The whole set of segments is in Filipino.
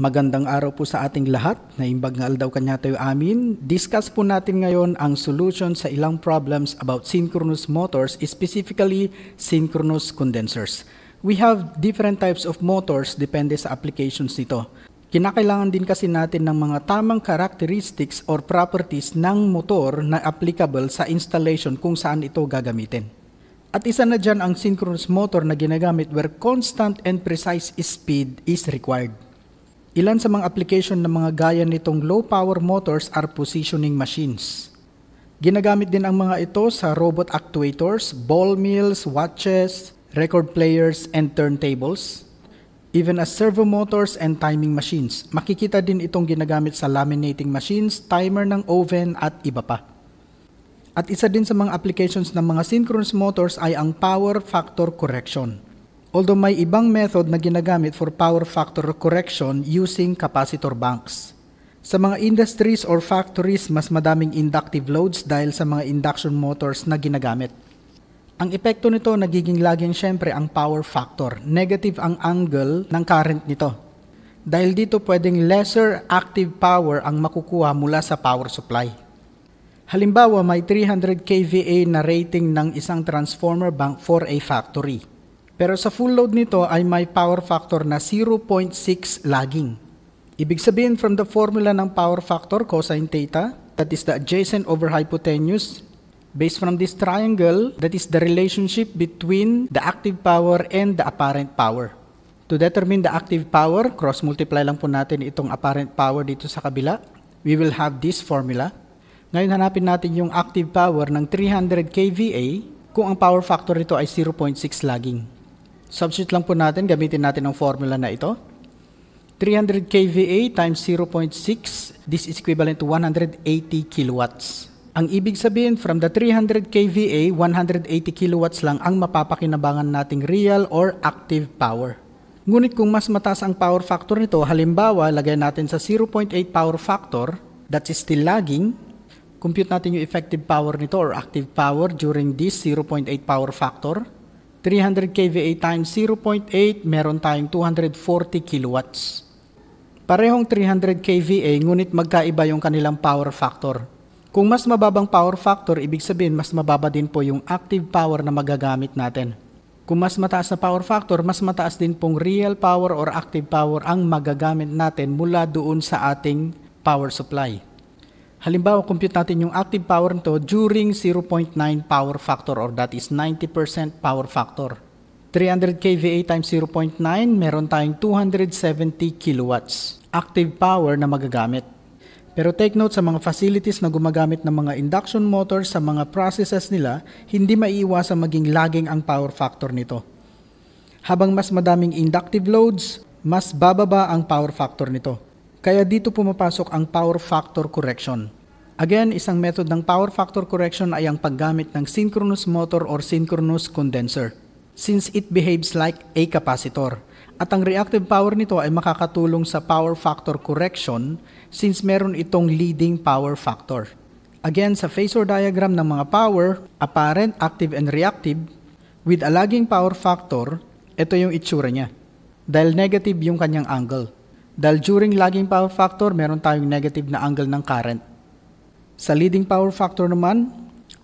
Magandang araw po sa ating lahat. Naimbag nga aldaw kanya tayo amin. Discuss po natin ngayon ang solution sa ilang problems about synchronous motors, specifically synchronous condensers. We have different types of motors depende sa applications nito. Kinakailangan din kasi natin ng mga tamang characteristics or properties ng motor na applicable sa installation kung saan ito gagamitin. At isa na dyan ang synchronous motor na ginagamit where constant and precise speed is required. Ilan sa mga application ng mga gaya nitong low power motors are positioning machines. Ginagamit din ang mga ito sa robot actuators, ball mills, watches, record players, and turntables. Even as servo motors and timing machines. Makikita din itong ginagamit sa laminating machines, timer ng oven at iba pa. At isa din sa mga applications ng mga synchronous motors ay ang power factor correction Although may ibang method na ginagamit for power factor correction using capacitor banks. Sa mga industries or factories, mas madaming inductive loads dahil sa mga induction motors na ginagamit. Ang epekto nito nagiging laging syempre ang power factor. Negative ang angle ng current nito. Dahil dito pwedeng lesser active power ang makukuha mula sa power supply. Halimbawa may 300 kVA na rating ng isang transformer bank for a factory. Pero sa full load nito ay may power factor na 0.6 lagging. Ibig sabihin from the formula ng power factor cosine theta, that is the adjacent over hypotenuse, based from this triangle, that is the relationship between the active power and the apparent power. To determine the active power, cross-multiply lang po natin itong apparent power dito sa kabila. We will have this formula. Ngayon hanapin natin yung active power ng 300 kVA kung ang power factor nito ay 0.6 lagging. Substitute lang po natin, gamitin natin ang formula na ito. 300 kVA times 0.6, this is equivalent to 180 kilowatts. Ang ibig sabihin, from the 300 kVA, 180 kilowatts lang ang mapapakinabangan nating real or active power. Ngunit kung mas mataas ang power factor nito, halimbawa, lagay natin sa 0.8 power factor, that's still lagging, compute natin yung effective power nito or active power during this 0.8 power factor, 300 kVA times 0.8, meron tayong 240 kilowatts. Parehong 300 kVA, ngunit magkaiba yung kanilang power factor. Kung mas mababang power factor, ibig sabihin mas mababa din po yung active power na magagamit natin. Kung mas mataas na power factor, mas mataas din pong real power or active power ang magagamit natin mula doon sa ating power supply. Halimbawa, compute natin yung active power nito during 0.9 power factor or that is 90% power factor. 300 kVA times 0.9, meron tayong 270 kilowatts active power na magagamit. Pero take note sa mga facilities na gumagamit ng mga induction motor sa mga processes nila, hindi maiiwasang maging laging ang power factor nito. Habang mas madaming inductive loads, mas bababa ang power factor nito. Kaya dito pumapasok ang power factor correction. Again, isang method ng power factor correction ay ang paggamit ng synchronous motor or synchronous condenser since it behaves like a capacitor. At ang reactive power nito ay makakatulong sa power factor correction since meron itong leading power factor. Again, sa phasor diagram ng mga power, apparent, active, and reactive, with a lagging power factor, ito yung itsura niya. Dahil negative yung kanyang angle. Dahil during lagging power factor, meron tayong negative na angle ng current. Sa leading power factor naman,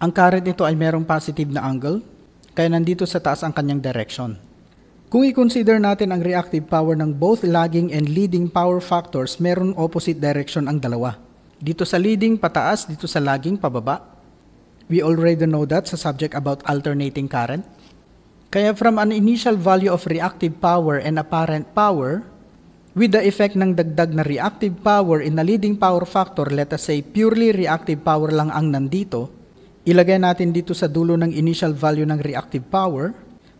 ang current nito ay merong positive na angle, kaya nandito sa taas ang kanyang direction. Kung i-consider natin ang reactive power ng both lagging and leading power factors, meron opposite direction ang dalawa. Dito sa leading pataas, dito sa lagging pababa. We already know that sa subject about alternating current. Kaya from an initial value of reactive power and apparent power, with the effect ng dagdag na reactive power in a leading power factor, let us say purely reactive power lang ang nandito, ilagay natin dito sa dulo ng initial value ng reactive power,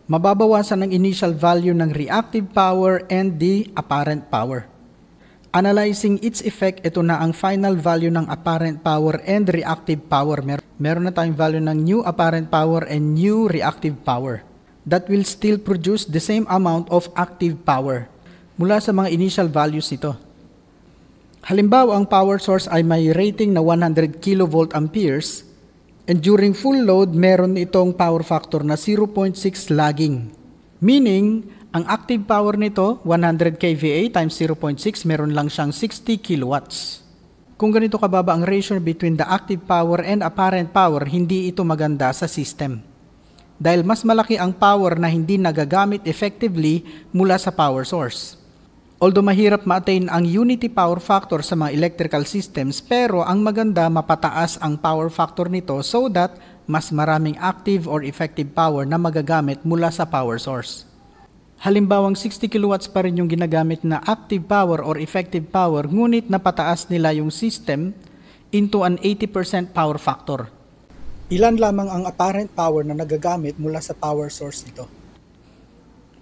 mababawasan ang initial value ng reactive power and the apparent power. Analyzing its effect, ito na ang final value ng apparent power and reactive power. Mer meron na tayong value ng new apparent power and new reactive power. That will still produce the same amount of active power mula sa mga initial values nito. Halimbawa, ang power source ay may rating na 100 kilovolt amperes and during full load, meron itong power factor na 0.6 lagging. Meaning, ang active power nito, 100 kVA times 0.6, meron lang siyang 60 kilowatts. Kung ganito kababa ang ratio between the active power and apparent power, hindi ito maganda sa system. Dahil mas malaki ang power na hindi nagagamit effectively mula sa power source. Although mahirap ma-attain ang unity power factor sa mga electrical systems pero ang maganda mapataas ang power factor nito so that mas maraming active or effective power na magagamit mula sa power source. Halimbawang 60 kilowatts pa rin yung ginagamit na active power or effective power ngunit napataas nila yung system into an 80% power factor. Ilan lamang ang apparent power na nagagamit mula sa power source nito?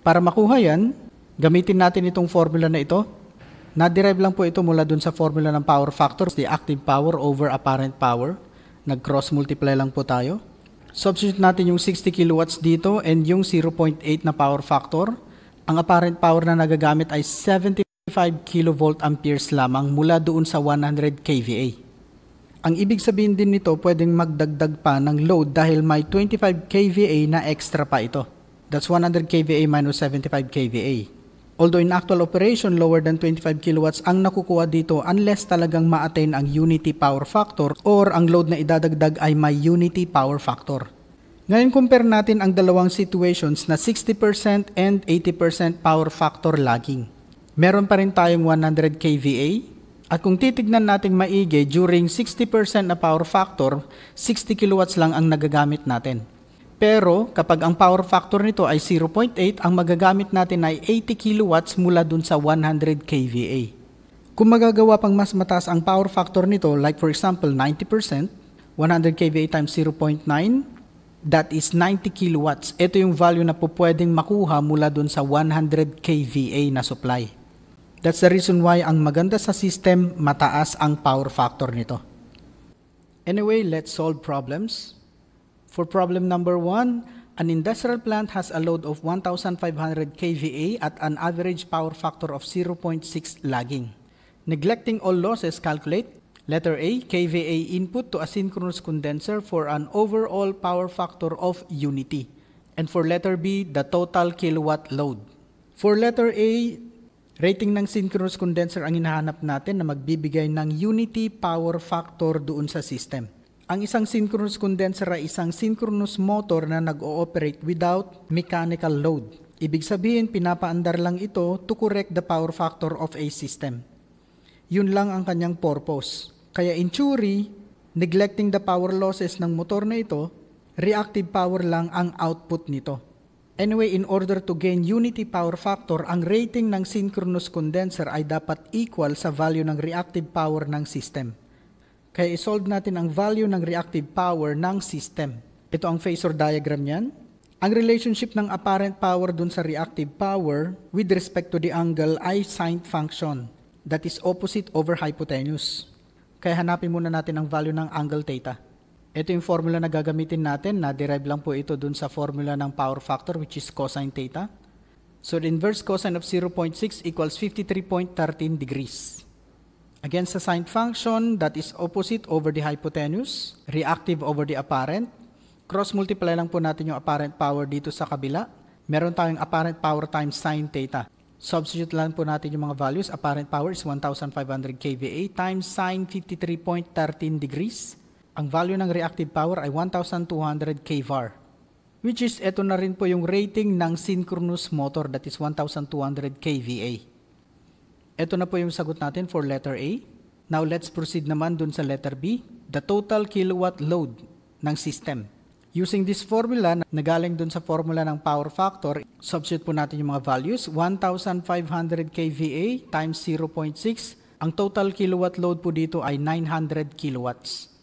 Para makuha yan, Gamitin natin itong formula na ito. Na-derive lang po ito mula dun sa formula ng power factor, the active power over apparent power. Nag-cross multiply lang po tayo. Substitute natin yung 60 kilowatts dito and yung 0.8 na power factor. Ang apparent power na nagagamit ay 75 kilovolt amperes lamang mula doon sa 100 kVA. Ang ibig sabihin din nito, pwedeng magdagdag pa ng load dahil may 25 kVA na extra pa ito. That's 100 kVA minus 75 kVA. Although in actual operation lower than 25 kilowatts ang nakukuha dito unless talagang ma-attain ang unity power factor or ang load na idadagdag ay may unity power factor. Ngayon compare natin ang dalawang situations na 60% and 80% power factor lagging. Meron pa rin tayong 100 kVA at kung titignan natin maigi during 60% na power factor, 60 kilowatts lang ang nagagamit natin. Pero kapag ang power factor nito ay 0.8, ang magagamit natin ay 80 kilowatts mula dun sa 100 kVA. Kung magagawa pang mas mataas ang power factor nito, like for example 90%, 100 kVA times 0.9, that is 90 kilowatts. Ito yung value na po pwedeng makuha mula dun sa 100 kVA na supply. That's the reason why ang maganda sa system, mataas ang power factor nito. Anyway, let's solve problems. For problem number one, an industrial plant has a load of 1,500 kVA at an average power factor of 0.6 lagging. Neglecting all losses, calculate Letter A, kVA input to a synchronous condenser for an overall power factor of unity. And for letter B, the total kilowatt load. For letter A, rating ng synchronous condenser ang hinahanap natin na magbibigay ng unity power factor doon sa system. Ang isang synchronous condenser ay isang synchronous motor na nag-ooperate without mechanical load. Ibig sabihin, pinapaandar lang ito to correct the power factor of a system. Yun lang ang kanyang purpose. Kaya in theory, neglecting the power losses ng motor na ito, reactive power lang ang output nito. Anyway, in order to gain unity power factor, ang rating ng synchronous condenser ay dapat equal sa value ng reactive power ng system. Kaya isolve natin ang value ng reactive power ng system. Ito ang phasor diagram niyan. Ang relationship ng apparent power dun sa reactive power with respect to the angle I sine function that is opposite over hypotenuse. Kaya hanapin muna natin ang value ng angle theta. Ito yung formula na gagamitin natin, na-derive lang po ito dun sa formula ng power factor which is cosine theta. So the inverse cosine of 0.6 equals 53.13 degrees against the sine function that is opposite over the hypotenuse, reactive over the apparent. Cross-multiply lang po natin yung apparent power dito sa kabila. Meron tayong apparent power times sine theta. Substitute lang po natin yung mga values. Apparent power is 1,500 kVA times sine 53.13 degrees. Ang value ng reactive power ay 1,200 kVAR. Which is, eto na rin po yung rating ng synchronous motor that is 1,200 kVA. Ito na po yung sagot natin for letter A. Now let's proceed naman dun sa letter B, the total kilowatt load ng system. Using this formula na galing dun sa formula ng power factor, substitute po natin yung mga values. 1,500 kVA times 0.6. Ang total kilowatt load po dito ay 900 kilowatts.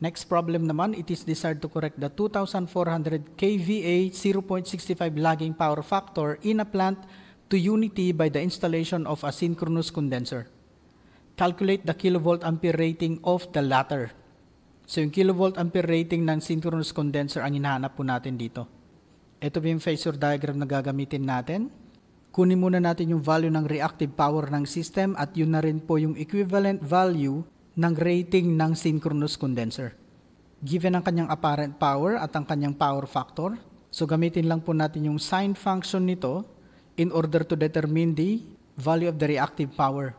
Next problem naman, it is desired to correct the 2,400 kVA 0.65 lagging power factor in a plant to unity by the installation of a synchronous condenser. Calculate the kilovolt ampere rating of the latter. So yung kilovolt ampere rating ng synchronous condenser ang hinahanap po natin dito. Ito yung phasor diagram na gagamitin natin. Kunin muna natin yung value ng reactive power ng system at yun na rin po yung equivalent value ng rating ng synchronous condenser. Given ang kanyang apparent power at ang kanyang power factor, so gamitin lang po natin yung sine function nito in order to determine the value of the reactive power.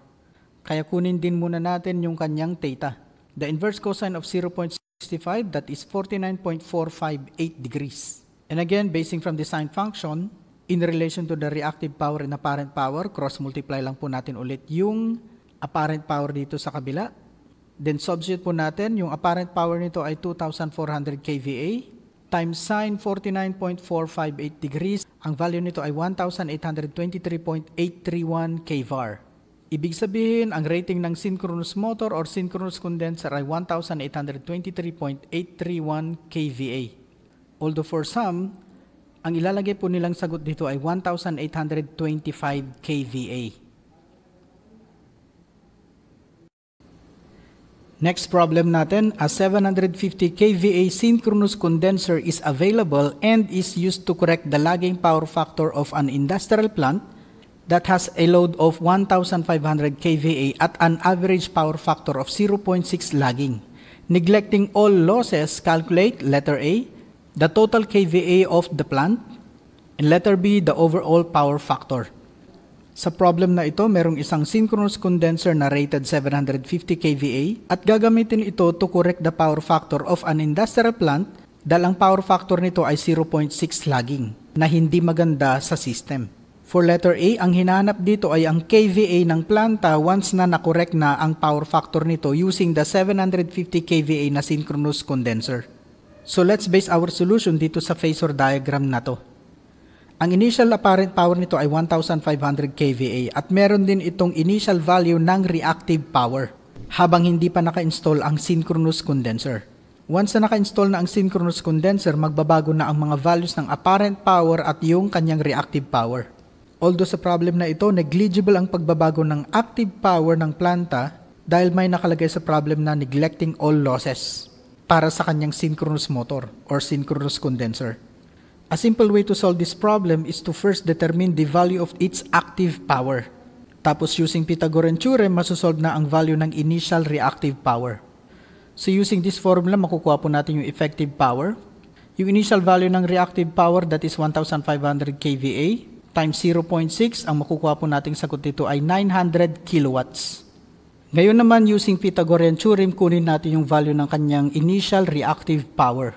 Kaya kunin din muna natin yung kanyang theta. The inverse cosine of 0.65 that is 49.458 degrees. And again, basing from the sine function, in relation to the reactive power and apparent power, cross-multiply lang po natin ulit yung apparent power dito sa kabila. Then substitute po natin, yung apparent power nito ay 2,400 kVA times sine 49.458 degrees. Ang value nito ay 1,823.831 kVAR. Ibig sabihin, ang rating ng synchronous motor or synchronous condenser ay 1,823.831 kVA. Although for some, ang ilalagay po nilang sagot dito ay 1,825 kVA. Next problem natin, a 750 kVA synchronous condenser is available and is used to correct the lagging power factor of an industrial plant that has a load of 1,500 kVA at an average power factor of 0.6 lagging. Neglecting all losses, calculate letter A, the total kVA of the plant, and letter B, the overall power factor. Sa problem na ito, merong isang synchronous condenser na rated 750 kVA at gagamitin ito to correct the power factor of an industrial plant dahil ang power factor nito ay 0.6 lagging na hindi maganda sa system. For letter A, ang hinahanap dito ay ang kVA ng planta once na nakorek na ang power factor nito using the 750 kVA na synchronous condenser. So let's base our solution dito sa phasor diagram na to. Ang initial apparent power nito ay 1,500 kVA at meron din itong initial value ng reactive power habang hindi pa naka-install ang synchronous condenser. Once na naka-install na ang synchronous condenser, magbabago na ang mga values ng apparent power at yung kanyang reactive power. Although sa problem na ito, negligible ang pagbabago ng active power ng planta dahil may nakalagay sa problem na neglecting all losses para sa kanyang synchronous motor or synchronous condenser. A simple way to solve this problem is to first determine the value of its active power. Tapos using Pythagorean theorem, masosolve na ang value ng initial reactive power. So using this formula, makukuha po natin yung effective power. Yung initial value ng reactive power, that is 1,500 kVA, times 0.6, ang makukuha po nating sagot dito ay 900 kilowatts. Ngayon naman, using Pythagorean theorem, kunin natin yung value ng kanyang initial reactive power.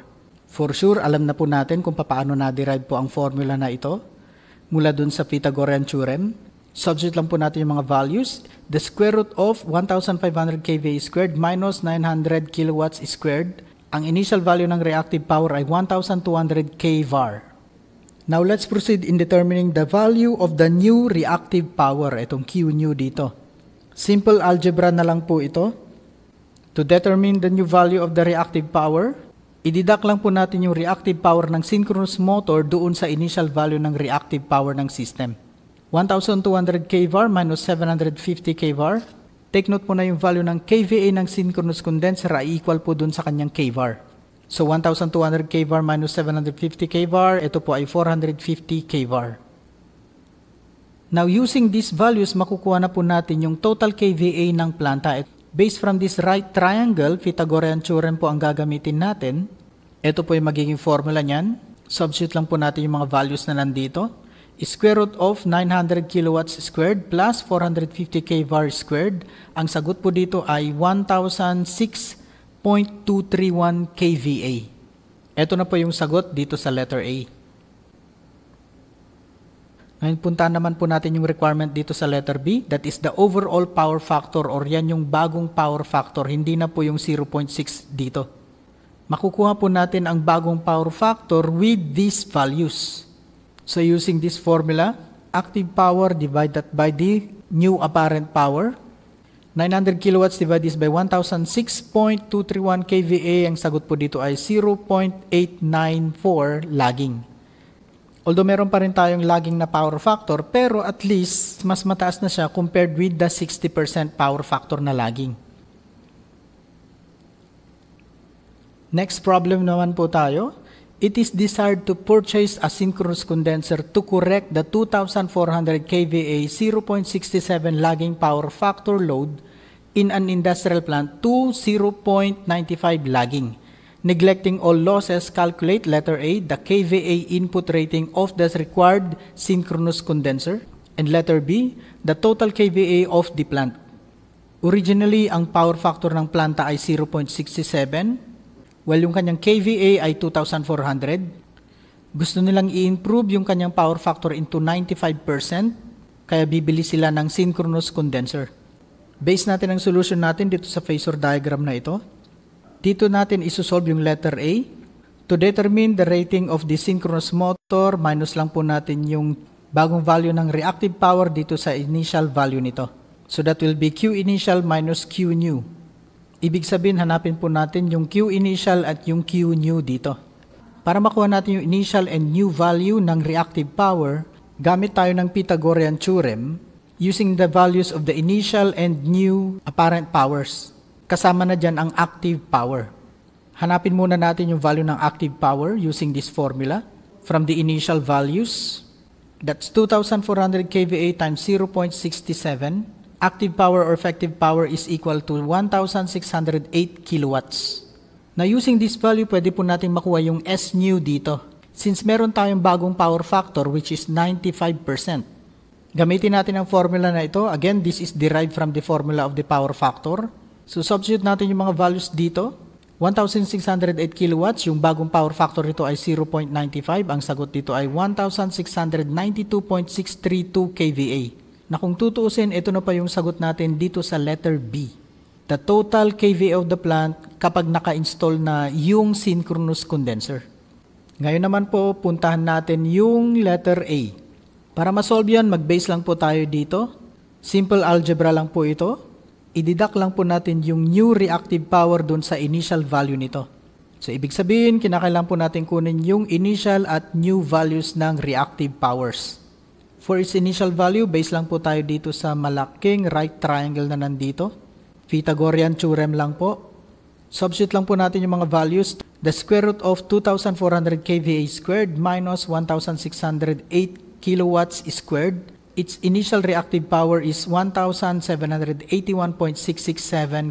For sure, alam na po natin kung paano na-derive po ang formula na ito mula dun sa Pythagorean theorem. Substitute lang po natin yung mga values. The square root of 1,500 kV squared minus 900 kilowatts squared. Ang initial value ng reactive power ay 1,200 kVAR. Now let's proceed in determining the value of the new reactive power, itong Q new dito. Simple algebra na lang po ito. To determine the new value of the reactive power, Ididak lang po natin yung reactive power ng synchronous motor doon sa initial value ng reactive power ng system. 1,200 kVAR minus 750 kVAR. Take note po na yung value ng kVA ng synchronous condenser ay equal po doon sa kanyang kVAR. So 1,200 kVAR minus 750 kVAR, ito po ay 450 kVAR. Now using these values, makukuha na po natin yung total kVA ng planta. Based from this right triangle, Pythagorean theorem po ang gagamitin natin. Ito po yung magiging formula niyan. Substitute lang po natin yung mga values na nandito. Square root of 900 kilowatts squared plus 450 kVAR squared. Ang sagot po dito ay 1,006.231 kVA. Ito na po yung sagot dito sa letter A. Ngayon, punta naman po natin yung requirement dito sa letter B. That is the overall power factor or yan yung bagong power factor. Hindi na po yung 0.6 dito. Makukuha po natin ang bagong power factor with these values. So using this formula, active power divided by the new apparent power. 900 kilowatts divided by 1,006.231 kVA. Ang sagot po dito ay 0.894 lagging. Although meron pa rin tayong laging na power factor, pero at least mas mataas na siya compared with the 60% power factor na laging. Next problem naman po tayo. It is desired to purchase a synchronous condenser to correct the 2,400 kVA 0.67 lagging power factor load in an industrial plant to 0.95 lagging neglecting all losses, calculate letter A, the KVA input rating of the required synchronous condenser, and letter B, the total KVA of the plant. Originally, ang power factor ng planta ay 0.67, while yung kanyang KVA ay 2,400. Gusto nilang i-improve yung kanyang power factor into 95%, kaya bibili sila ng synchronous condenser. Base natin ang solution natin dito sa phasor diagram na ito. Dito natin isusolve yung letter A. To determine the rating of the synchronous motor, minus lang po natin yung bagong value ng reactive power dito sa initial value nito. So that will be Q initial minus Q new. Ibig sabihin, hanapin po natin yung Q initial at yung Q new dito. Para makuha natin yung initial and new value ng reactive power, gamit tayo ng Pythagorean theorem using the values of the initial and new apparent powers. Kasama na dyan ang active power. Hanapin muna natin yung value ng active power using this formula. From the initial values, that's 2,400 kVA times 0.67. Active power or effective power is equal to 1,608 kilowatts. Na using this value, pwede po natin makuha yung S new dito. Since meron tayong bagong power factor which is 95%. Gamitin natin ang formula na ito. Again, this is derived from the formula of the power factor. So substitute natin yung mga values dito. 1,608 kilowatts, yung bagong power factor nito ay 0.95. Ang sagot dito ay 1,692.632 kVA. Na kung tutuusin, ito na pa yung sagot natin dito sa letter B. The total kVA of the plant kapag naka-install na yung synchronous condenser. Ngayon naman po, puntahan natin yung letter A. Para masolve yan, mag-base lang po tayo dito. Simple algebra lang po ito ididak lang po natin yung new reactive power dun sa initial value nito. So, ibig sabihin, kinakailangan po natin kunin yung initial at new values ng reactive powers. For its initial value, base lang po tayo dito sa malaking right triangle na nandito. Pythagorean theorem lang po. Substitute lang po natin yung mga values. The square root of 2,400 kVA squared minus 1,608 kilowatts squared its initial reactive power is 1,781.667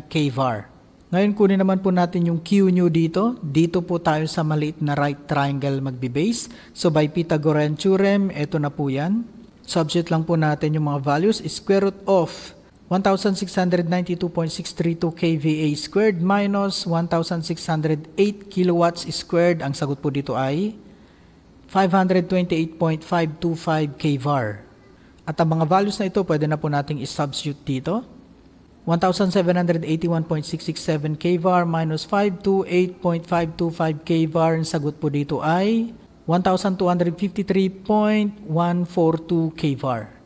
kVAR. Ngayon kunin naman po natin yung Q new dito. Dito po tayo sa maliit na right triangle magbe-base. So by Pythagorean theorem, ito na po yan. Subject lang po natin yung mga values. Square root of 1,692.632 kVA squared minus 1,608 kilowatts squared. Ang sagot po dito ay 528.525 kVAR. At ang mga values na ito, pwede na po nating i-substitute dito. 1,781.667 kVAR minus 528.525 kVAR. Ang sagot po dito ay 1,253.142 kVAR.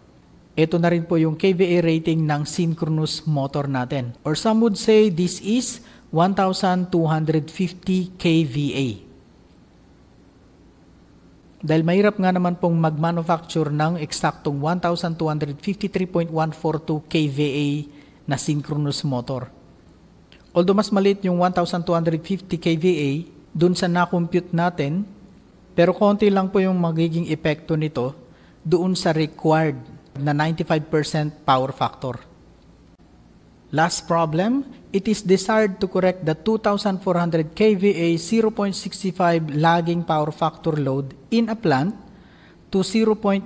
Ito na rin po yung kVA rating ng synchronous motor natin. Or some would say this is 1,250 kVA. Dahil mahirap nga naman pong mag-manufacture ng eksaktong 1,253.142 kVA na synchronous motor. Although mas maliit yung 1,250 kVA dun sa na-compute natin, pero konti lang po yung magiging epekto nito doon sa required na 95% power factor. Last problem, it is desired to correct the 2400 kVA 0.65 lagging power factor load in a plant to 0.92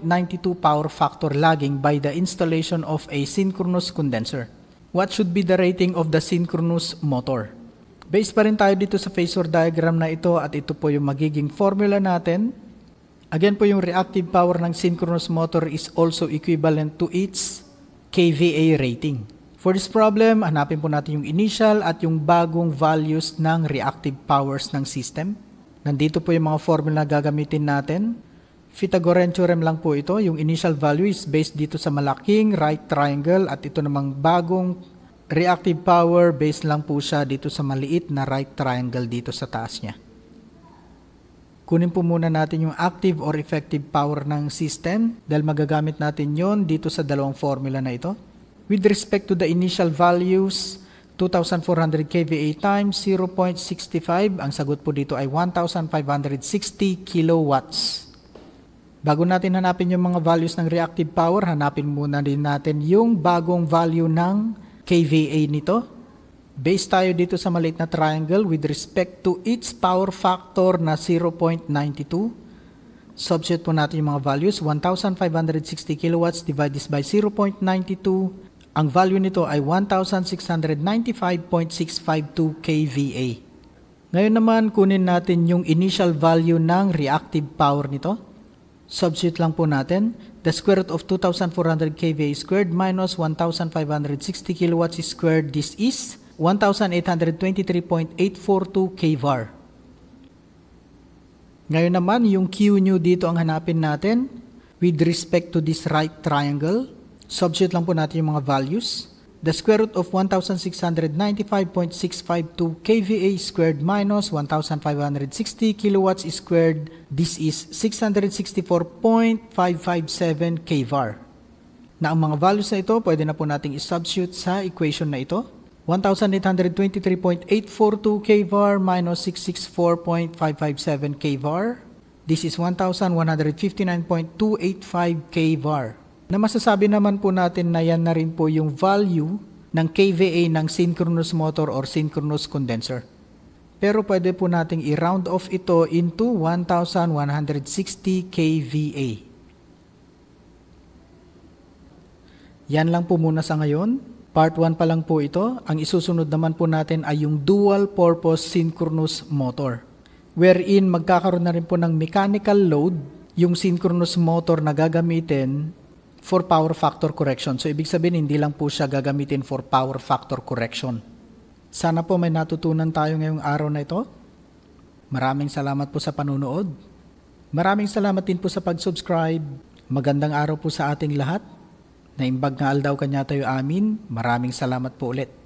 power factor lagging by the installation of a synchronous condenser. What should be the rating of the synchronous motor? Based pa rin tayo dito sa phasor diagram na ito at ito po yung magiging formula natin. Again po yung reactive power ng synchronous motor is also equivalent to its kVA rating. For this problem, hanapin po natin yung initial at yung bagong values ng reactive powers ng system. Nandito po yung mga formula na gagamitin natin. Pythagorean theorem lang po ito. Yung initial value is based dito sa malaking right triangle at ito namang bagong reactive power based lang po siya dito sa maliit na right triangle dito sa taas niya. Kunin po muna natin yung active or effective power ng system dahil magagamit natin yon dito sa dalawang formula na ito with respect to the initial values 2,400 kVA times 0.65, ang sagot po dito ay 1,560 kilowatts. Bago natin hanapin yung mga values ng reactive power, hanapin muna din natin yung bagong value ng kVA nito. Base tayo dito sa maliit na triangle with respect to its power factor na 0.92. Substitute po natin yung mga values. 1,560 kilowatts divided by 0.92 ang value nito ay 1,695.652 kVA. Ngayon naman kunin natin yung initial value ng reactive power nito. Substitute lang po natin. The square root of 2,400 kVA squared minus 1,560 kilowatts squared. This is 1,823.842 kVAR. Ngayon naman, yung Q new dito ang hanapin natin with respect to this right triangle. Substitute lang po natin yung mga values. The square root of 1,695.652 kVA squared minus 1,560 kilowatts squared. This is 664.557 kVAR. Na ang mga values na ito, pwede na po nating i substitute sa equation na ito. 1,823.842 kVAR minus 664.557 kVAR. This is 1,159.285 kVAR na masasabi naman po natin na yan na rin po yung value ng KVA ng synchronous motor or synchronous condenser. Pero pwede po nating i-round off ito into 1,160 KVA. Yan lang po muna sa ngayon. Part 1 pa lang po ito. Ang isusunod naman po natin ay yung dual-purpose synchronous motor wherein magkakaroon na rin po ng mechanical load yung synchronous motor na gagamitin for power factor correction. So ibig sabihin hindi lang po siya gagamitin for power factor correction. Sana po may natutunan tayo ngayong araw na ito. Maraming salamat po sa panunood. Maraming salamat din po sa pag-subscribe. Magandang araw po sa ating lahat. Naimbag nga aldaw kanya tayo amin. Maraming salamat po ulit.